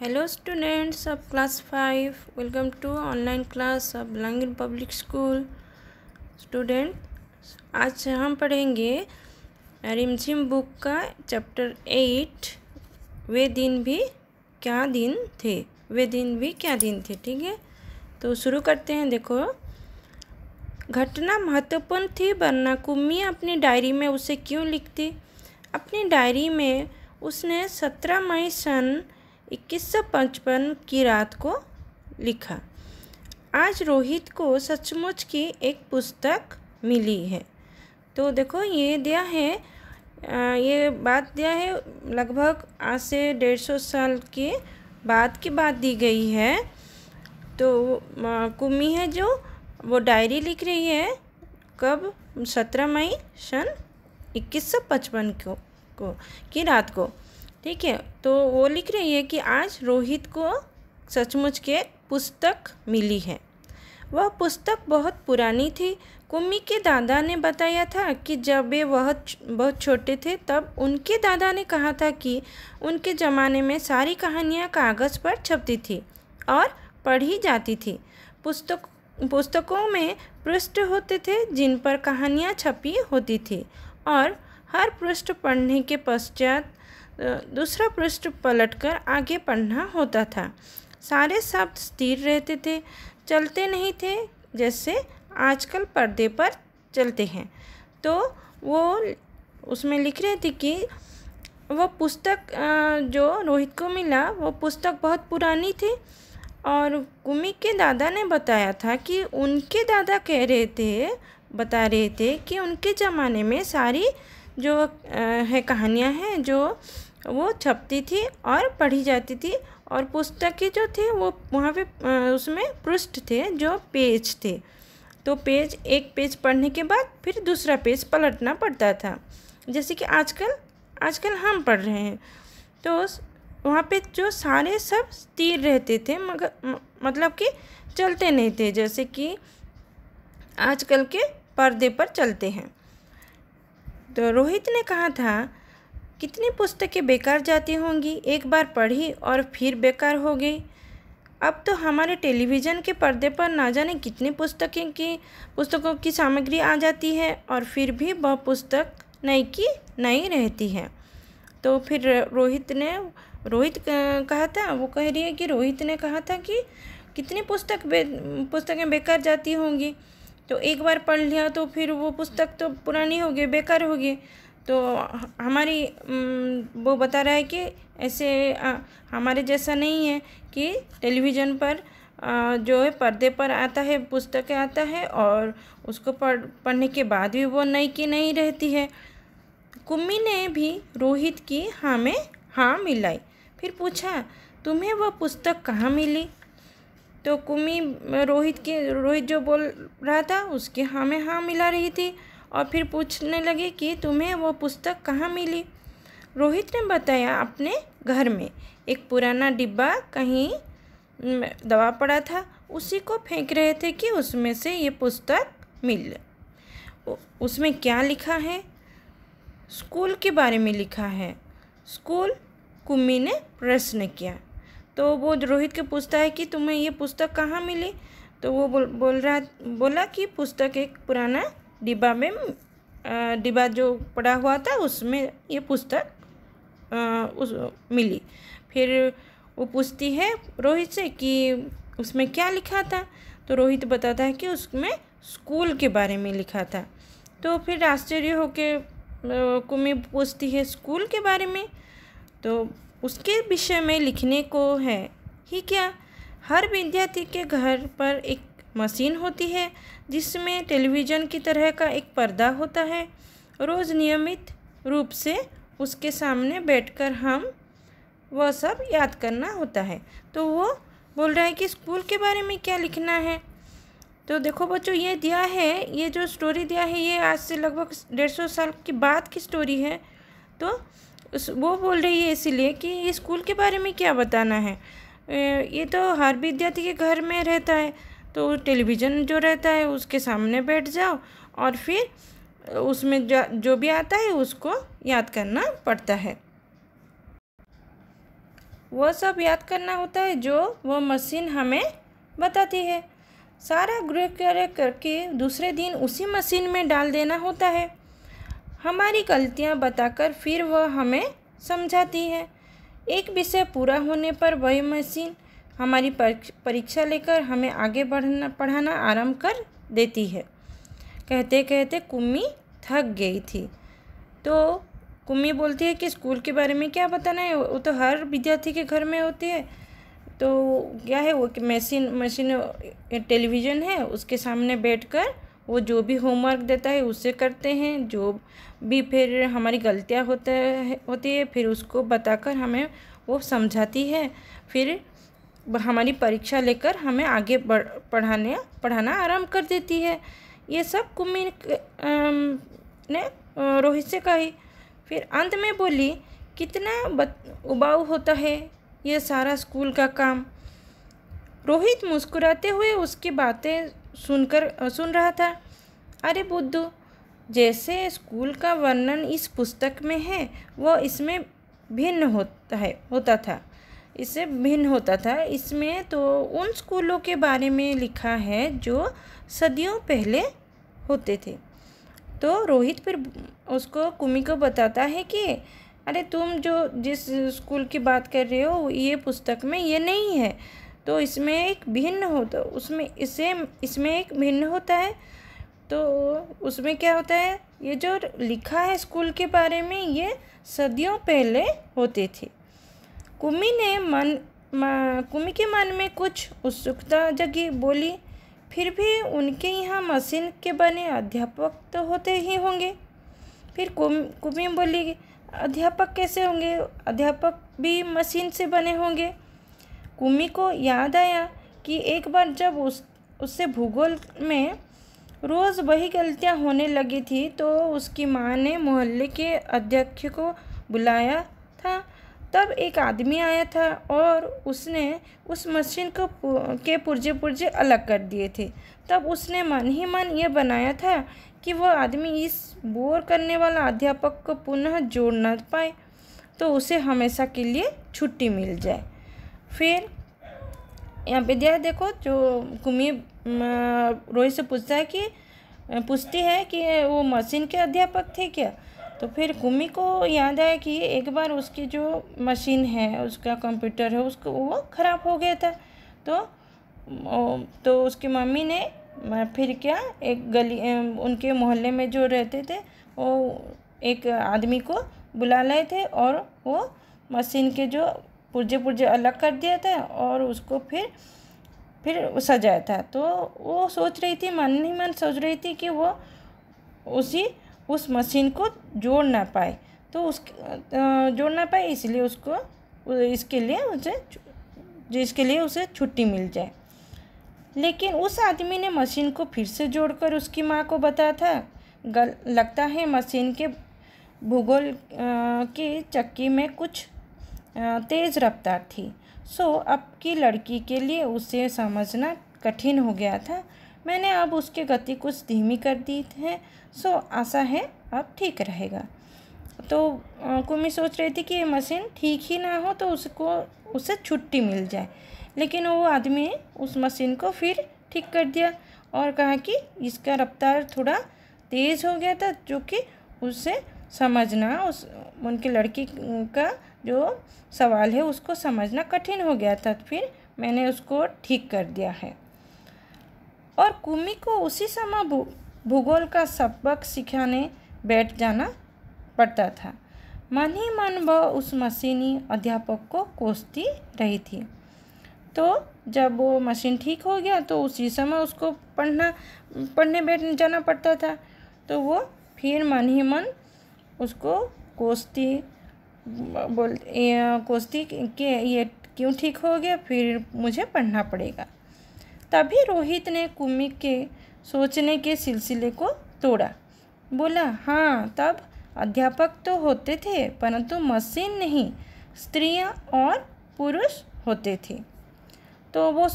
hello students of class five welcome to online class of लंगिन public school student आज हम पढ़ेंगे रिमझिम बुक का चैप्टर एट वे दिन भी क्या दिन थे वे दिन भी क्या दिन थे ठीक है तो शुरू करते हैं देखो घटना महत्वपूर्ण थी वरना कुम्मी अपनी डायरी में उसे क्यों लिखती अपनी डायरी में उसने सत्रह मई सन इक्कीस सौ पचपन की रात को लिखा आज रोहित को सचमुच की एक पुस्तक मिली है तो देखो ये दिया है आ, ये बात दिया है लगभग आज से डेढ़ सौ साल के बाद की बात दी गई है तो कुमी है जो वो डायरी लिख रही है कब सत्रह मई सन इक्कीस सौ पचपन को, को की रात को ठीक है तो वो लिख रही है कि आज रोहित को सचमुच के पुस्तक मिली है वह पुस्तक बहुत पुरानी थी कुम्मी के दादा ने बताया था कि जब वे बहुत बहुत छोटे थे तब उनके दादा ने कहा था कि उनके ज़माने में सारी कहानियाँ कागज़ पर छपती थी और पढ़ी जाती थी पुस्तक पुस्तकों में पृष्ठ होते थे जिन पर कहानियाँ छपी होती थी और हर पृष्ठ पढ़ने के पश्चात दूसरा पृष्ठ पलटकर आगे पढ़ना होता था सारे शब्द स्थिर रहते थे चलते नहीं थे जैसे आजकल पर्दे पर चलते हैं तो वो उसमें लिख रहे थे कि वो पुस्तक जो रोहित को मिला वो पुस्तक बहुत पुरानी थी और कुमी के दादा ने बताया था कि उनके दादा कह रहे थे बता रहे थे कि उनके ज़माने में सारी जो है कहानियाँ हैं जो वो छपती थी और पढ़ी जाती थी और पुस्तकें जो थी वो वहाँ पे उसमें पृष्ठ थे जो पेज थे तो पेज एक पेज पढ़ने के बाद फिर दूसरा पेज पलटना पड़ता था जैसे कि आजकल आजकल हम पढ़ रहे हैं तो वहाँ पे जो सारे सब स्थिर रहते थे मगर मतलब कि चलते नहीं थे जैसे कि आजकल के पर्दे पर चलते हैं तो रोहित ने कहा था कितनी पुस्तकें बेकार जाती होंगी एक बार पढ़ी और फिर बेकार हो गई अब तो हमारे टेलीविज़न के पर्दे पर ना जाने कितनी पुस्तकें की पुस्तकों की सामग्री आ जाती है और फिर भी वह पुस्तक नई की नई रहती है तो फिर रोहित ने रोहित कहा था वो कह रही है कि रोहित ने कहा था कि कितनी पुस्तक बे पुस्तकें बेकार जाती होंगी तो एक बार पढ़ लिया तो फिर वो पुस्तक तो पुरानी होगी बेकार होगी तो हमारी वो बता रहा है कि ऐसे हमारे जैसा नहीं है कि टेलीविज़न पर जो है पर्दे पर आता है पुस्तकें आता है और उसको पढ़ पढ़ने के बाद भी वो नई की नहीं रहती है कुम्मी ने भी रोहित की हाँ में हाँ मिलाई फिर पूछा तुम्हें वह पुस्तक कहाँ मिली तो कुम्मी रोहित के रोहित जो बोल रहा था उसके हाँ में हाँ मिला रही थी और फिर पूछने लगे कि तुम्हें वो पुस्तक कहाँ मिली रोहित ने बताया अपने घर में एक पुराना डिब्बा कहीं दबा पड़ा था उसी को फेंक रहे थे कि उसमें से ये पुस्तक मिल उसमें क्या लिखा है स्कूल के बारे में लिखा है स्कूल कुम्मी ने प्रश्न किया तो वो रोहित के पूछता है कि तुम्हें ये पुस्तक कहाँ मिली तो वो बोल बोल रहा बोला कि पुस्तक एक पुराना डिब्बा में डिब्बा जो पड़ा हुआ था उसमें ये पुस्तक उस मिली फिर वो पूछती है रोहित से कि उसमें क्या लिखा था तो रोहित बताता है कि उसमें स्कूल के बारे में लिखा था तो फिर आश्चर्य होकर कुमी पूछती है स्कूल के बारे में तो उसके विषय में लिखने को है ही क्या हर विद्यार्थी के घर पर एक मशीन होती है जिसमें टेलीविज़न की तरह का एक पर्दा होता है रोज़ नियमित रूप से उसके सामने बैठकर हम वह सब याद करना होता है तो वो बोल रहा है कि स्कूल के बारे में क्या लिखना है तो देखो बच्चों ये दिया है ये जो स्टोरी दिया है ये आज से लगभग डेढ़ सौ साल के बाद की स्टोरी है तो वो बोल रही है इसीलिए कि ये स्कूल के बारे में क्या बताना है ये तो हर विद्यार्थी के घर में रहता है तो टेलीविज़न जो रहता है उसके सामने बैठ जाओ और फिर उसमें जो जो भी आता है उसको याद करना पड़ता है वह सब याद करना होता है जो वह मशीन हमें बताती है सारा गृह कार्य करके दूसरे दिन उसी मशीन में डाल देना होता है हमारी गलतियां बताकर फिर वह हमें समझाती है एक विषय पूरा होने पर वही मशीन हमारी परीक्षा लेकर हमें आगे बढ़ना पढ़ाना आरंभ कर देती है कहते कहते कुम्मी थक गई थी तो कुम्मी बोलती है कि स्कूल के बारे में क्या बताना है वो तो हर विद्यार्थी के घर में होती है तो क्या है वो कि मशीन मशीन टेलीविज़न है उसके सामने बैठकर वो जो भी होमवर्क देता है उसे करते हैं जो भी फिर हमारी गलतियाँ होता है होती है फिर उसको बताकर हमें वो समझाती है फिर हमारी परीक्षा लेकर हमें आगे बढ़ पढ़ाने पढ़ाना आराम कर देती है ये सब कुम्मी ने रोहित से कही फिर अंत में बोली कितना उबाऊ होता है ये सारा स्कूल का काम रोहित मुस्कुराते हुए उसकी बातें सुनकर सुन रहा था अरे बुद्धू जैसे स्कूल का वर्णन इस पुस्तक में है वह इसमें भिन्न होता है होता था इससे भिन्न होता था इसमें तो उन स्कूलों के बारे में लिखा है जो सदियों पहले होते थे तो रोहित फिर उसको कुमी को बताता है कि अरे तुम जो जिस स्कूल की बात कर रहे हो ये पुस्तक में ये नहीं है तो इसमें एक भिन्न होता उसमें इसे इसमें एक भिन्न होता है तो उसमें क्या होता है ये जो लिखा है स्कूल के बारे में ये सदियों पहले होते थे कुमी ने मन कुमी के मन में कुछ उत्सुकता जगी बोली फिर भी उनके यहाँ मशीन के बने अध्यापक तो होते ही होंगे फिर कुम कुमी बोली अध्यापक कैसे होंगे अध्यापक भी मशीन से बने होंगे कुमी को याद आया कि एक बार जब उस उससे भूगोल में रोज़ वही गलतियाँ होने लगी थी तो उसकी माँ ने मोहल्ले के अध्यक्ष को बुलाया था तब एक आदमी आया था और उसने उस मशीन को के पुर्जे पुर्जे अलग कर दिए थे तब उसने मन ही मन ये बनाया था कि वह आदमी इस बोर करने वाला अध्यापक को पुनः जोड़ ना पाए तो उसे हमेशा के लिए छुट्टी मिल जाए फिर यहाँ पे दिया देखो जो कुमी रोहित से पूछता है कि पूछती है कि वो मशीन के अध्यापक थे क्या तो फिर कुमी को याद आया कि एक बार उसकी जो मशीन है उसका कंप्यूटर है उसको वो ख़राब हो गया था तो तो उसकी मम्मी ने फिर क्या एक गली उनके मोहल्ले में जो रहते थे वो एक आदमी को बुला लाए थे और वो मशीन के जो पुर्जे पुर्जे अलग कर दिया था और उसको फिर फिर सजाया था तो वो सोच रही थी मन ही मन सोच रही थी कि वो उसी उस मशीन को जोड़ ना पाए तो उस जोड़ ना पाए इसलिए उसको इसके लिए उसे जिसके लिए उसे छुट्टी मिल जाए लेकिन उस आदमी ने मशीन को फिर से जोड़कर उसकी माँ को बताया था गल लगता है मशीन के भूगोल की चक्की में कुछ तेज़ रफ्तार थी सो अब की लड़की के लिए उसे समझना कठिन हो गया था मैंने अब उसके गति कुछ धीमी कर दी है सो आशा है अब ठीक रहेगा तो कुमी सोच रही थी कि ये मशीन ठीक ही ना हो तो उसको उसे छुट्टी मिल जाए लेकिन वो आदमी उस मशीन को फिर ठीक कर दिया और कहा कि इसका रफ्तार थोड़ा तेज़ हो गया था जो कि उससे समझना उस उनकी लड़की का जो सवाल है उसको समझना कठिन हो गया था फिर मैंने उसको ठीक कर दिया है और कुमी को उसी समय भू भूगोल का सबक सिखाने बैठ जाना पड़ता था मन ही मन वह उस मशीनी अध्यापक को कोसती रही थी तो जब वो मशीन ठीक हो गया तो उसी समय उसको पढ़ना पढ़ने बैठ जाना पड़ता था तो वो फिर मन ही मन उसको कोसती बोल कोसती के ये क्यों ठीक हो गया फिर मुझे पढ़ना पड़ेगा तभी रोहित ने कुमिक के सोचने के सिलसिले को तोड़ा बोला हाँ तब अध्यापक तो होते थे परंतु मशीन नहीं स्त्रियाँ और पुरुष होते थे तो वो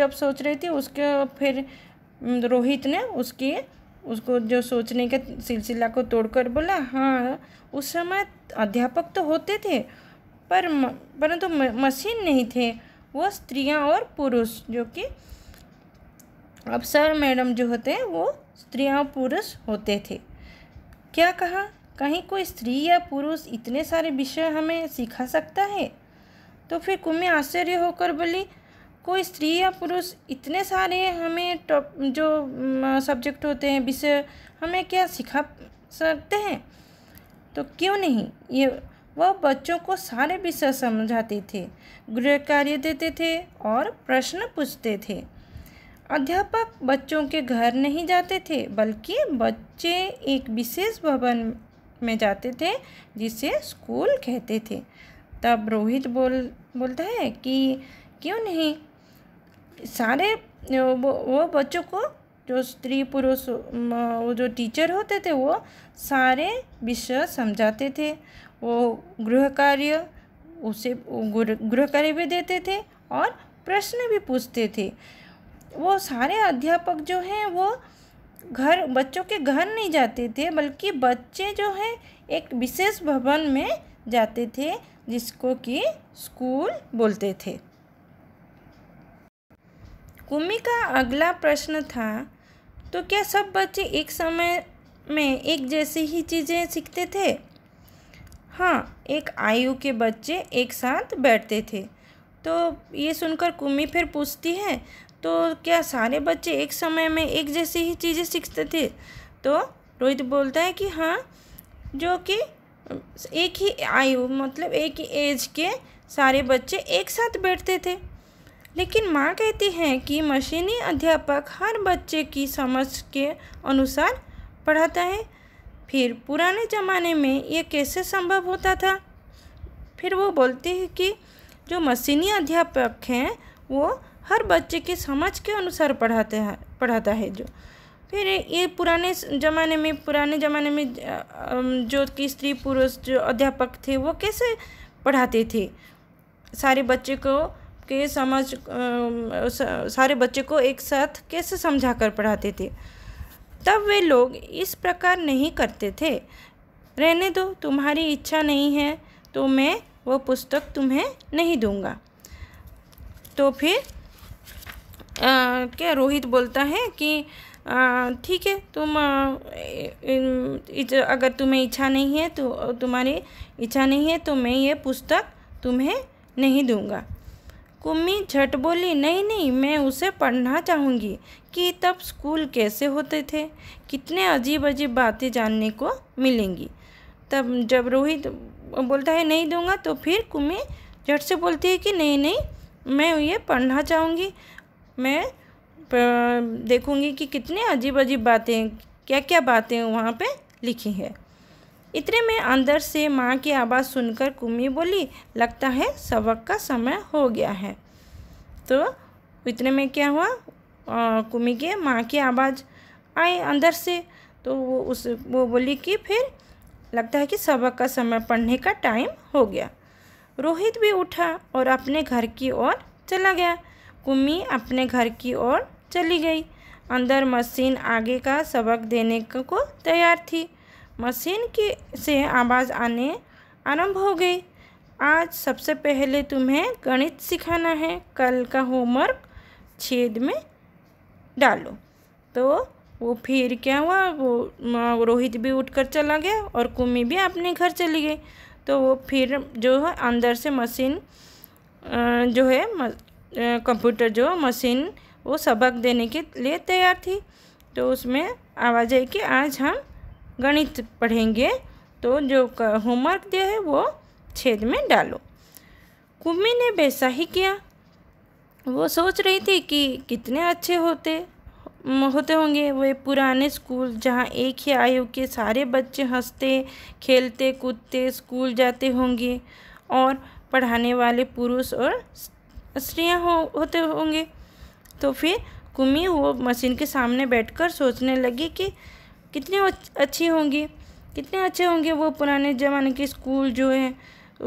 जब सोच रही थी उसके फिर रोहित ने उसकी उसको जो सोचने के सिलसिला को तोड़कर बोला हाँ उस समय अध्यापक तो होते थे पर परंतु तो मशीन नहीं थे वो स्त्रियाँ और पुरुष जो कि अब सर मैडम जो होते हैं वो स्त्री और पुरुष होते थे क्या कहा कहीं कोई स्त्री या पुरुष इतने सारे विषय हमें सिखा सकता है तो फिर कुम्मी आश्चर्य होकर बोली कोई स्त्री या पुरुष इतने सारे हमें टॉप जो सब्जेक्ट होते हैं विषय हमें क्या सिखा सकते हैं तो क्यों नहीं ये वह बच्चों को सारे विषय समझाते थे गृह कार्य देते थे और प्रश्न पूछते थे अध्यापक बच्चों के घर नहीं जाते थे बल्कि बच्चे एक विशेष भवन में जाते थे जिसे स्कूल कहते थे तब रोहित बोल बोलता है कि क्यों नहीं सारे वो, वो बच्चों को जो स्त्री पुरुष वो जो टीचर होते थे वो सारे विषय समझाते थे वो गृह कार्य उसे गृह कार्य भी देते थे और प्रश्न भी पूछते थे वो सारे अध्यापक जो हैं वो घर बच्चों के घर नहीं जाते थे बल्कि बच्चे जो हैं एक विशेष भवन में जाते थे जिसको कि स्कूल बोलते थे कुमी का अगला प्रश्न था तो क्या सब बच्चे एक समय में एक जैसी ही चीज़ें सीखते थे हाँ एक आयु के बच्चे एक साथ बैठते थे तो ये सुनकर कुमी फिर पूछती है तो क्या सारे बच्चे एक समय में एक जैसी ही चीज़ें सीखते थे तो रोहित बोलता है कि हाँ जो कि एक ही आयु मतलब एक ही एज के सारे बच्चे एक साथ बैठते थे लेकिन माँ कहती हैं कि मशीनी अध्यापक हर बच्चे की समझ के अनुसार पढ़ाता है फिर पुराने ज़माने में ये कैसे संभव होता था फिर वो बोलती है कि जो मशीनी अध्यापक हैं वो हर बच्चे के समझ के अनुसार पढ़ाते हैं पढ़ाता है जो फिर ये पुराने ज़माने में पुराने ज़माने में जो कि स्त्री पुरुष जो अध्यापक थे वो कैसे पढ़ाते थे सारे बच्चे को के समझ सारे बच्चे को एक साथ कैसे समझा कर पढ़ाते थे तब वे लोग इस प्रकार नहीं करते थे रहने दो तुम्हारी इच्छा नहीं है तो मैं वो पुस्तक तुम्हें नहीं दूंगा तो फिर क्या रोहित बोलता है कि ठीक है तुम अगर तुम्हें इच्छा नहीं है तो तुम्हारी इच्छा नहीं है तो मैं ये पुस्तक तुम्हें नहीं दूंगा कुम्मी झट बोली नहीं नहीं मैं उसे पढ़ना चाहूँगी कि तब स्कूल कैसे होते थे कितने अजीब अजीब बातें जानने को मिलेंगी तब जब रोहित बोलता है नहीं दूंगा तो फिर कुम्मी झट से बोलती है कि नहीं नहीं मैं ये पढ़ना चाहूँगी मैं देखूँगी कि कितने अजीब अजीब बातें क्या क्या बातें वहाँ पे लिखी है इतने में अंदर से माँ की आवाज़ सुनकर कुमी बोली लगता है सबक का समय हो गया है तो इतने में क्या हुआ आ, कुमी के माँ की आवाज़ आई अंदर से तो वो उस वो बोली कि फिर लगता है कि सबक का समय पढ़ने का टाइम हो गया रोहित भी उठा और अपने घर की ओर चला गया कुम्मी अपने घर की ओर चली गई अंदर मशीन आगे का सबक देने को तैयार थी मशीन की से आवाज़ आने आरंभ हो गई आज सबसे पहले तुम्हें गणित सिखाना है कल का होमवर्क छेद में डालो तो वो फिर क्या हुआ वो रोहित भी उठकर चला गया और कुमी भी अपने घर चली गई तो वो फिर जो है अंदर से मशीन जो है कंप्यूटर जो मशीन वो सबक देने के लिए तैयार थी तो उसमें आवाज आई कि आज हम गणित पढ़ेंगे तो जो होमवर्क दिया है वो छेद में डालो कुम्मी ने वैसा ही किया वो सोच रही थी कि कितने अच्छे होते होते होंगे वे पुराने स्कूल जहाँ एक ही आयु के सारे बच्चे हंसते खेलते कूदते स्कूल जाते होंगे और पढ़ाने वाले पुरुष और स्त्रियाँ हो होते होंगे तो फिर कुमी वो मशीन के सामने बैठकर सोचने लगी कि कितने अच्छी होंगी कितने अच्छे होंगे वो पुराने ज़माने के स्कूल जो है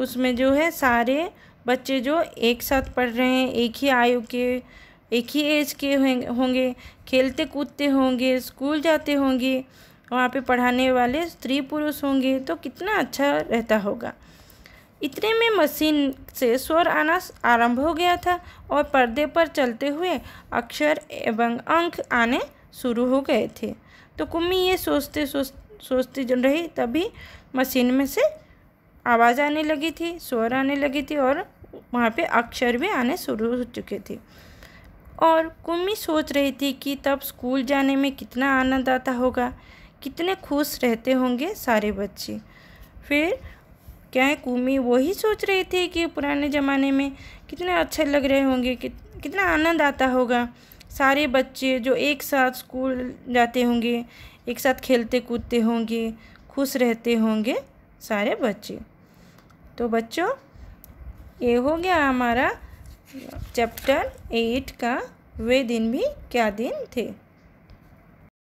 उसमें जो है सारे बच्चे जो एक साथ पढ़ रहे हैं एक ही आयु के एक ही एज के होंगे खेलते कूदते होंगे स्कूल जाते होंगे वहाँ पे पढ़ाने वाले स्त्री पुरुष होंगे तो कितना अच्छा रहता होगा इतने में मशीन से स्वर आना आरंभ हो गया था और पर्दे पर चलते हुए अक्षर एवं अंक आने शुरू हो गए थे तो कुम्मी ये सोचते सोचती रही तभी मशीन में से आवाज़ आने लगी थी स्वर आने लगी थी और वहाँ पे अक्षर भी आने शुरू हो चुके थे और कुम्मी सोच रही थी कि तब स्कूल जाने में कितना आनंद आता होगा कितने खुश रहते होंगे सारे बच्चे फिर क्या है कुमी वही सोच रहे थे कि पुराने ज़माने में कितने अच्छे लग रहे होंगे कि, कितना आनंद आता होगा सारे बच्चे जो एक साथ स्कूल जाते होंगे एक साथ खेलते कूदते होंगे खुश रहते होंगे सारे बच्चे तो बच्चों ये हो गया हमारा चैप्टर एट का वे दिन भी क्या दिन थे